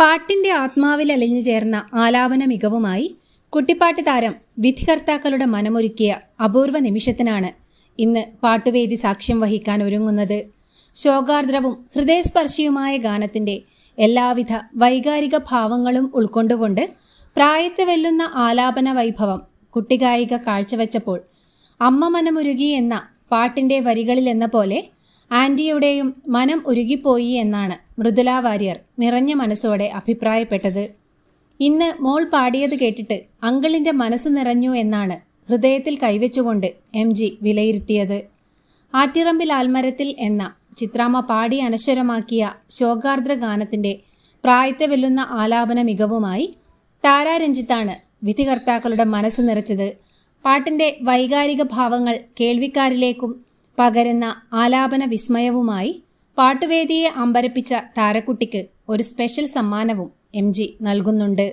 പാട്ടിന്റെ ആത്മാവിൽ അലിഞ്ഞു ചേർന്ന ആലാപന മികവുമായി കുട്ടിപ്പാട്ട് താരം വിധികർത്താക്കളുടെ മനമൊരുക്കിയ അപൂർവ നിമിഷത്തിനാണ് ഇന്ന് പാട്ടുവേദി സാക്ഷ്യം വഹിക്കാൻ ഒരുങ്ങുന്നത് ശോകാർദ്രവും ഹൃദയസ്പർശിയുമായ ഗാനത്തിന്റെ എല്ലാവിധ വൈകാരിക ഭാവങ്ങളും ഉൾക്കൊണ്ടുകൊണ്ട് പ്രായത്തെ വെല്ലുന്ന ആലാപന വൈഭവം കുട്ടികായിക കാഴ്ചവെച്ചപ്പോൾ അമ്മ മനമുരുകി എന്ന പാട്ടിന്റെ വരികളിലെന്ന പോലെ ആന്റിയുടെയും മനം ഉരുകിപ്പോയി എന്നാണ് മൃദുലാ വാര്യർ നിറഞ്ഞ മനസ്സോടെ അഭിപ്രായപ്പെട്ടത് ഇന്ന് മോൾ പാടിയത് കേട്ടിട്ട് അങ്കിളിന്റെ മനസ്സ് നിറഞ്ഞു എന്നാണ് ഹൃദയത്തിൽ കൈവച്ചുകൊണ്ട് എം ജി വിലയിരുത്തിയത് ആറ്റിറമ്പിൽ ആൽമരത്തിൽ എന്ന ചിത്രാമ്മ പാടി അനശ്വരമാക്കിയ ശോകാർദ്ര ഗാനത്തിന്റെ പ്രായത്തെ വെല്ലുന്ന ആലാപന മികവുമായി താരാരഞ്ജിത്താണ് വിധികർത്താക്കളുടെ മനസ്സ് നിറച്ചത് പാട്ടിന്റെ വൈകാരിക ഭാവങ്ങൾ കേൾവിക്കാരിലേക്കും പകരുന്ന ആലാപന വിസ്മയവുമായി പാട്ടുവേദിയെ അമ്പരപ്പിച്ച താരക്കുട്ടിക്ക് ഒരു സ്പെഷ്യൽ സമ്മാനവും എം നൽകുന്നുണ്ട്